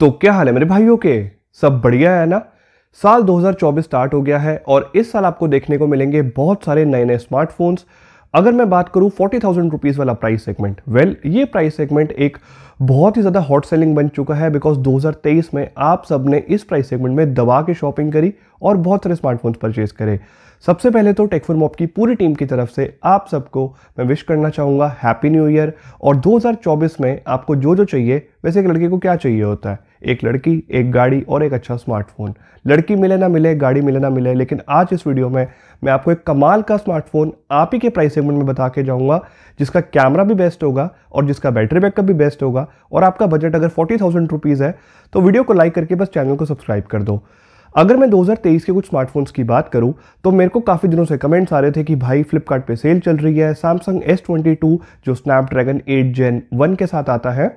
तो क्या हाल है मेरे भाइयों के सब बढ़िया है ना साल 2024 स्टार्ट हो गया है और इस साल आपको देखने को मिलेंगे बहुत सारे नए नए स्मार्टफोन्स अगर मैं बात करूं फोर्टी थाउजेंड रुपीज़ वाला प्राइस सेगमेंट वेल ये प्राइस सेगमेंट एक बहुत ही ज़्यादा हॉट सेलिंग बन चुका है बिकॉज 2023 में आप सब ने इस प्राइस सेगमेंट में दबा के शॉपिंग करी और बहुत सारे स्मार्टफोन्स परचेज करें सबसे पहले तो टेकफुल मॉप की पूरी टीम की तरफ से आप सबको मैं विश करना चाहूँगा हैप्पी न्यू ईयर और 2024 में आपको जो जो चाहिए वैसे एक लड़के को क्या चाहिए होता है एक लड़की एक गाड़ी और एक अच्छा स्मार्टफोन लड़की मिले ना मिले गाड़ी मिले ना मिले लेकिन आज इस वीडियो में मैं आपको एक कमाल का स्मार्टफोन आप ही के प्राइस सेगमेंट में बता के जाऊंगा जिसका कैमरा भी बेस्ट होगा और जिसका बैटरी बैकअप भी बेस्ट होगा और आपका बजट अगर फोर्टी थाउजेंड रुपीज़ है तो वीडियो को लाइक करके बस चैनल को सब्सक्राइब कर दो अगर मैं 2023 के कुछ स्मार्टफोन्स की बात करूँ तो मेरे को काफ़ी दिनों से कमेंट्स आ रहे थे कि भाई फ्लिपकार्ट पे सेल चल रही है सैमसंग एस जो स्नैपड्रैगन 8 जेन 1 के साथ आता है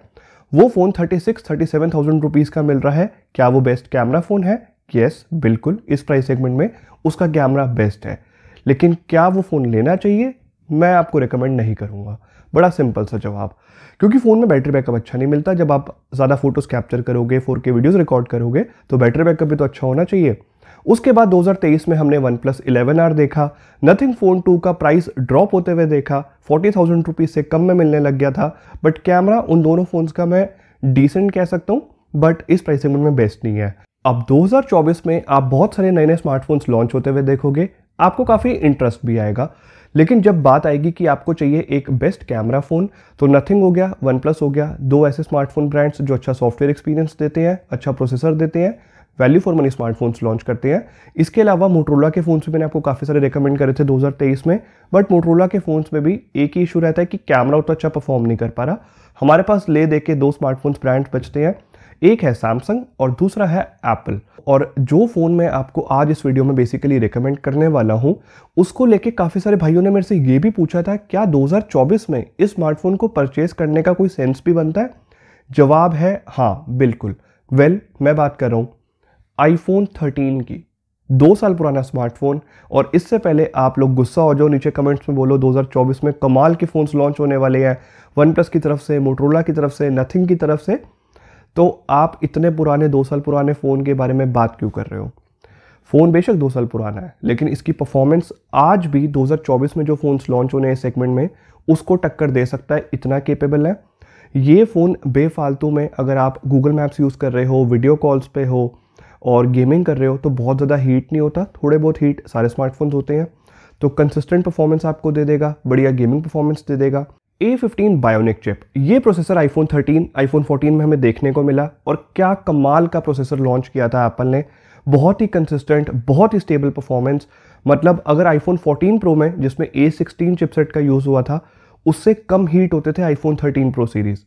वो phone thirty six thirty seven thousand rupees का मिल रहा है क्या वो बेस्ट कैमरा फ़ोन है येस बिल्कुल इस प्राइस सेगमेंट में उसका कैमरा बेस्ट है लेकिन क्या वो फ़ोन लेना चाहिए मैं आपको रिकमेंड नहीं करूँगा बड़ा सिंपल सा जवाब क्योंकि फ़ोन में बैटरी बैकअप अच्छा नहीं मिलता जब आप ज़्यादा फोटोज़ कैप्चर करोगे फोर के वीडियोज़ रिकॉर्ड करोगे तो बैटरी बैकअप भी तो अच्छा होना चाहिए उसके बाद 2023 में हमने वन प्लस इलेवन आर देखा नथिंग फ़ोन टू का प्राइस ड्रॉप होते हुए देखा फोर्टी थाउजेंड रुपीज़ से कम में मिलने लग गया था बट कैमरा उन दोनों फ़ोन्स का मैं डिसेंट कह सकता हूँ बट इस प्राइस सेगमेंट में बेस्ट नहीं है अब 2024 में आप बहुत सारे नए नए स्मार्टफोन्स लॉन्च होते हुए देखोगे आपको काफ़ी इंटरेस्ट भी आएगा लेकिन जब बात आएगी कि आपको चाहिए एक बेस्ट कैमरा फ़ोन तो नथिंग हो गया वन प्लस हो गया दो ऐसे स्मार्टफोन ब्रांड्स जो अच्छा सॉफ्टवेयर एक्सपीरियंस देते हैं अच्छा प्रोसेसर देते हैं value for money smartphones launch करते हैं इसके अलावा मोटरोला के फ़ोन्स भी मैंने आपको काफ़ी सारे रिकमेंड करे थे 2023 में बट मोटरोला के फ़ोन्स में भी एक ही इशू रहता है कि कैमरा उतना अच्छा परफॉर्म नहीं कर पा रहा हमारे पास ले दे के दो स्मार्टफोन्स ब्रांड्स बचते हैं एक है सैमसंग और दूसरा है एप्पल और जो फ़ोन मैं आपको आज इस वीडियो में बेसिकली रिकमेंड करने वाला हूँ उसको लेके काफ़ी सारे भाइयों ने मेरे से ये भी पूछा था क्या 2024 में इस स्मार्टफोन को परचेज़ करने का कोई सेंस भी बनता है जवाब है हाँ बिल्कुल वेल well, मैं बात कर रहा हूँ आईफोन थर्टीन की दो साल पुराना स्मार्टफोन और इससे पहले आप लोग गुस्सा हो जाओ नीचे कमेंट्स में बोलो 2024 में कमाल के फ़ोन्स लॉन्च होने वाले हैं वन प्लस की तरफ से मोटरोला की तरफ से नथिंग की तरफ से तो आप इतने पुराने दो साल पुराने फ़ोन के बारे में बात क्यों कर रहे हो फ़ोन बेशक दो साल पुराना है लेकिन इसकी परफॉर्मेंस आज भी 2024 में जो फ़ोन लॉन्च होने हैं सेगमेंट में उसको टक्कर दे सकता है इतना केपेबल है ये फ़ोन बेफालतू में अगर आप गूगल मैप्स यूज़ कर रहे हो वीडियो कॉल्स पे हो और गेमिंग कर रहे हो तो बहुत ज़्यादा हीट नहीं होता थोड़े बहुत हीट सारे स्मार्टफोन्स होते हैं तो कंसिस्टेंट परफॉर्मेंस आपको दे देगा बढ़िया गेमिंग परफॉर्मेंस दे देगा ए फिफ्टीन बायोनिक चिप ये प्रोसेसर आईफोन 13, आईफोन 14 में हमें देखने को मिला और क्या कमाल का प्रोसेसर लॉन्च किया था एप्पल ने बहुत ही कंसिस्टेंट बहुत ही स्टेबल परफॉर्मेंस मतलब अगर आईफोन 14 प्रो में जिसमें ए सिक्सटीन चिपसेट का यूज़ हुआ था उससे कम हीट होते थे आईफोन 13 प्रो सीरीज़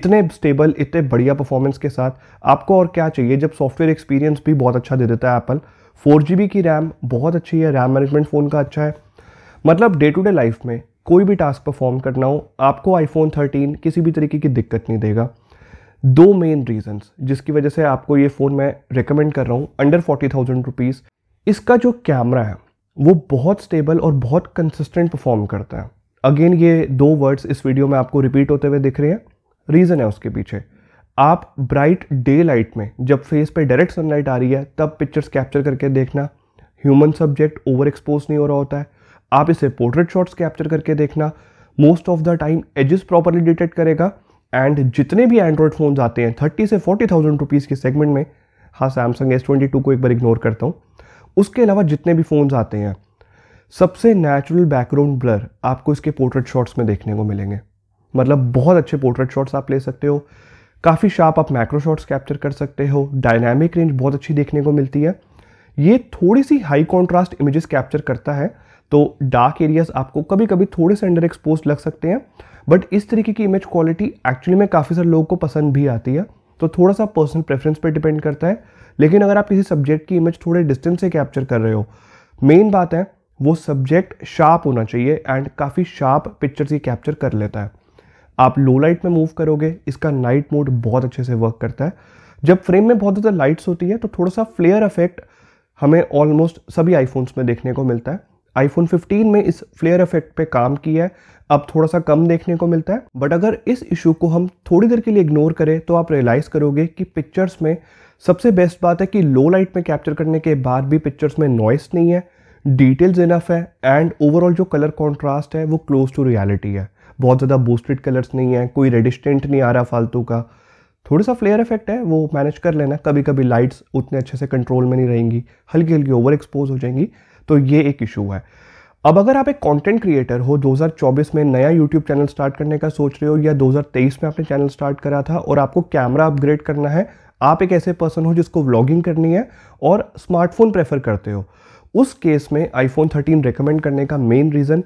इतने स्टेबल इतने बढ़िया परफॉर्मेंस के साथ आपको और क्या चाहिए जब सॉफ्टवेयर एक्सपीरियंस भी बहुत अच्छा दे देता है एप्पल फोर की रैम बहुत अच्छी है रैम मैनेजमेंट फ़ोन का अच्छा है मतलब डे टू डे लाइफ में कोई भी टास्क परफॉर्म करना हो आपको आईफोन 13 किसी भी तरीके की दिक्कत नहीं देगा दो मेन रीजंस जिसकी वजह से आपको ये फ़ोन मैं रिकमेंड कर रहा हूँ अंडर फोर्टी थाउजेंड रुपीज़ इसका जो कैमरा है वो बहुत स्टेबल और बहुत कंसिस्टेंट परफॉर्म करता है अगेन ये दो वर्ड्स इस वीडियो में आपको रिपीट होते हुए दिख रहे हैं रीज़न है उसके पीछे आप ब्राइट डे लाइट में जब फेस पे डायरेक्ट सनलाइट आ रही है तब पिक्चर्स कैप्चर करके देखना ह्यूमन सब्जेक्ट ओवर एक्सपोज नहीं हो रहा होता है आप इसे पोर्ट्रेट शॉट्स कैप्चर करके देखना most of the time edges properly detect करेगा एंड जितने भी एंड्रॉयड फ़ोन्स आते हैं थर्टी से फोर्टी थाउजेंड रुपीज़ के सेगमेंट में हाँ सैमसंग एस ट्वेंटी टू को एक बार इग्नोर करता हूँ उसके अलावा जितने भी फ़ोन्स आते हैं सबसे नेचुरल बैकग्राउंड ब्लर आपको इसके पोर्ट्रेट शॉट्स में देखने को मिलेंगे मतलब बहुत अच्छे पोर्ट्रेट शॉट्स आप ले सकते हो काफ़ी शार्प आप मैक्रो शॉट्स कैप्चर कर सकते हो डायनामिक रेंज बहुत अच्छी देखने को मिलती है ये थोड़ी सी हाई कॉन्ट्रास्ट इमेजेस कैप्चर करता है तो डार्क एरियाज आपको कभी कभी थोड़े से अंडर एक्सपोज लग सकते हैं बट इस तरीके की इमेज क्वालिटी एक्चुअली में काफ़ी सारे लोगों को पसंद भी आती है तो थोड़ा सा पर्सनल प्रेफरेंस पर डिपेंड करता है लेकिन अगर आप किसी सब्जेक्ट की इमेज थोड़े डिस्टेंस से कैप्चर कर रहे हो मेन बात है वो सब्जेक्ट शार्प होना चाहिए एंड काफ़ी शार्प पिक्चर्स से कैप्चर कर लेता है आप लो लाइट में मूव करोगे इसका नाइट मोड बहुत अच्छे से वर्क करता है जब फ्रेम में बहुत ज़्यादा लाइट्स होती है तो थोड़ा सा फ्लेयर इफेक्ट हमें ऑलमोस्ट सभी आईफोन्स में देखने को मिलता है आईफोन 15 में इस फ्लेयर इफेक्ट पे काम किया है अब थोड़ा सा कम देखने को मिलता है बट अगर इस इशू को हम थोड़ी देर के लिए इग्नोर करें तो आप रियलाइज़ करोगे कि पिक्चर्स में सबसे बेस्ट बात है कि लो लाइट में कैप्चर करने के बाद भी पिक्चर्स में नॉइस नहीं है डिटेल्स इनफ है एंड ओवरऑल जो कलर कॉन्ट्रास्ट है वो क्लोज टू रियलिटी है बहुत ज़्यादा बूस्टेड कलर्स नहीं है कोई रेडिस्टेंट नहीं आ रहा फालतू का थोड़ा सा फ्लेयर इफेक्ट है वो मैनेज कर लेना कभी कभी लाइट्स उतने अच्छे से कंट्रोल में नहीं रहेंगी हल्की हल्की ओवर एक्सपोज हो जाएंगी तो ये एक इशू है अब अगर आप एक कंटेंट क्रिएटर हो 2024 में नया यूट्यूब चैनल स्टार्ट करने का सोच रहे हो या 2023 में आपने चैनल स्टार्ट करा था और आपको कैमरा अपग्रेड करना है आप एक ऐसे पर्सन हो जिसको व्लॉगिंग करनी है और स्मार्टफोन प्रेफर करते हो उस केस में आईफोन 13 रिकमेंड करने का main reason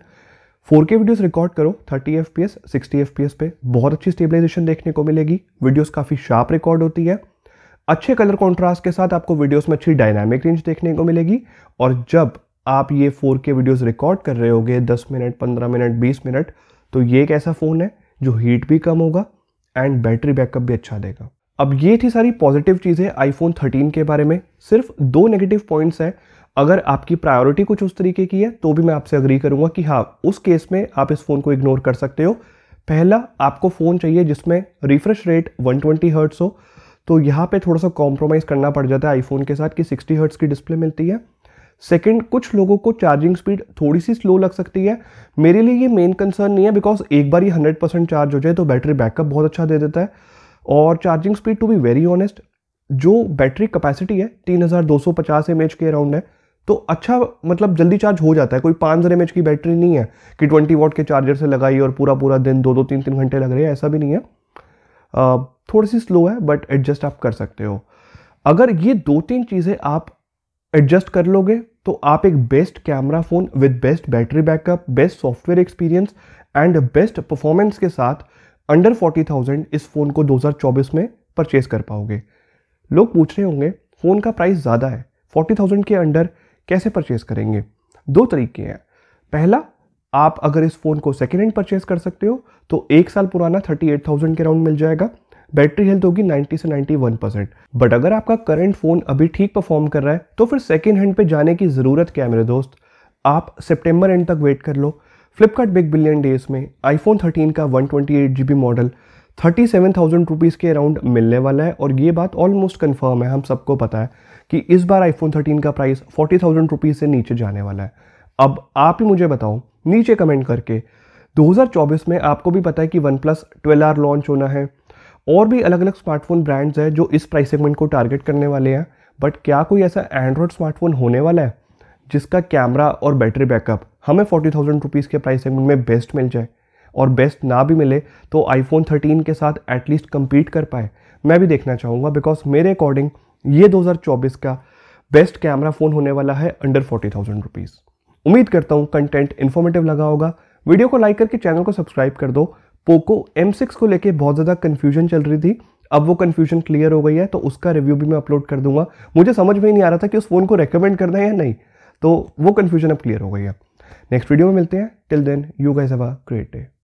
4K videos record करो 30 fps, 60 fps पे बहुत अच्छी स्टेबलाइजेशन देखने को मिलेगी वीडियोस काफ़ी शार्प रिकॉर्ड होती है अच्छे कलर कॉन्ट्रास्ट के साथ आपको वीडियोस में अच्छी डायनामिक रेंज देखने को मिलेगी और जब आप ये फोर के वीडियोज़ रिकॉर्ड कर रहे होगे दस मिनट पंद्रह मिनट बीस मिनट तो ये एक ऐसा फ़ोन है जो हीट भी कम होगा एंड बैटरी बैकअप भी अच्छा देगा अब ये थी सारी पॉजिटिव चीज़ें आईफोन 13 के बारे में सिर्फ दो नेगेटिव पॉइंट्स हैं अगर आपकी प्रायोरिटी कुछ उस तरीके की है तो भी मैं आपसे अग्री करूंगा कि हाँ उस केस में आप इस फ़ोन को इग्नोर कर सकते हो पहला आपको फ़ोन चाहिए जिसमें रिफ्रेश रेट 120 ट्वेंटी हर्ट्स हो तो यहाँ पे थोड़ा सा कॉम्प्रोमाइज़ करना पड़ जाता है आईफोन के साथ कि 60 हर्ट्स की डिस्प्ले मिलती है सेकंड कुछ लोगों को चार्जिंग स्पीड थोड़ी सी स्लो लग सकती है मेरे लिए ये मेन कंसर्न नहीं है बिकॉज एक बार ये हंड्रेड परसेंट चार्ज हो जाए तो बैटरी बैकअप बहुत अच्छा दे देता है और charging speed to be very honest जो बैटरी कैपेसिटी है तीन हज़ार दो सौ पचास एम एच के अराउंड है तो अच्छा मतलब जल्दी चार्ज हो जाता है कोई पाँच हज़ार एम एच की बैटरी नहीं है कि ट्वेंटी वॉट के चार्जर से लगाई और पूरा पूरा दिन दो दो तीन तीन घंटे लग रहे हैं ऐसा भी नहीं है थोड़ी सी स्लो है बट एडजस्ट आप कर सकते हो अगर ये दो तीन चीज़ें आप एडजस्ट कर लोगे तो आप एक best camera phone with best battery backup best software experience and best performance के साथ अंडर 40,000 इस फ़ोन को 2024 में परचेज कर पाओगे लोग पूछ रहे होंगे फ़ोन का प्राइस ज़्यादा है 40,000 के अंडर कैसे परचेज करेंगे दो तरीके हैं पहला आप अगर इस फ़ोन को सेकेंड हैंड परचेज कर सकते हो तो एक साल पुराना 38,000 के राउंड मिल जाएगा बैटरी हेल्थ होगी 90 से 91 परसेंट बट अगर आपका करंट फ़ोन अभी ठीक परफॉर्म कर रहा है तो फिर सेकेंड हैंड पे जाने की ज़रूरत क्या है मेरे दोस्त आप सितंबर एंड तक वेट कर लो फ्लिपकार्ट बिग बिलियन डेज में आईफोन 13 का one twenty model thirty seven thousand rupees के अराउंड मिलने वाला है और ये बात ऑलमोस्ट कन्फर्म है हम सबको पता है कि इस बार आईफोन 13 का प्राइस फोर्टी थाउजेंड रुपीज़ से नीचे जाने वाला है अब आप ही मुझे बताओ नीचे कमेंट करके 2024 में आपको भी पता है कि OnePlus twelve R launch होना है और भी अलग अलग स्मार्टफोन ब्रांड्स हैं जो इस प्राइस सेगमेंट को टारगेट करने वाले हैं बट क्या कोई ऐसा एंड्रॉयड स्मार्टफोन होने वाला है जिसका कैमरा और बैटरी बैकअप हमें फोर्टी थाउजेंड रुपीज़ के प्राइस सेगमेंट में बेस्ट मिल जाए और बेस्ट ना भी मिले तो आईफोन थर्टीन के साथ एटलीस्ट कम्पीट कर पाए मैं भी देखना चाहूँगा बिकॉज मेरे अकॉर्डिंग ये दो का बेस्ट कैमरा फ़ोन होने वाला है अंडर फोर्टी थाउजेंड रुपीज़ उम्मीद करता हूँ कंटेंट इन्फॉर्मेटिव लगा होगा वीडियो को लाइक करके चैनल को सब्सक्राइब कर दो पोको M6 को लेके बहुत ज़्यादा कन्फ्यूजन चल रही थी अब वो कन्फ्यूजन क्लियर हो गई है तो उसका रिव्यू भी मैं अपलोड कर दूंगा मुझे समझ में ही नहीं आ रहा था कि उस फ़ोन को रिकमेंड करना है या नहीं तो वो कन्फ्यूजन अब क्लियर हो गई है नेक्स्ट वीडियो में मिलते हैं till then you guys have a great day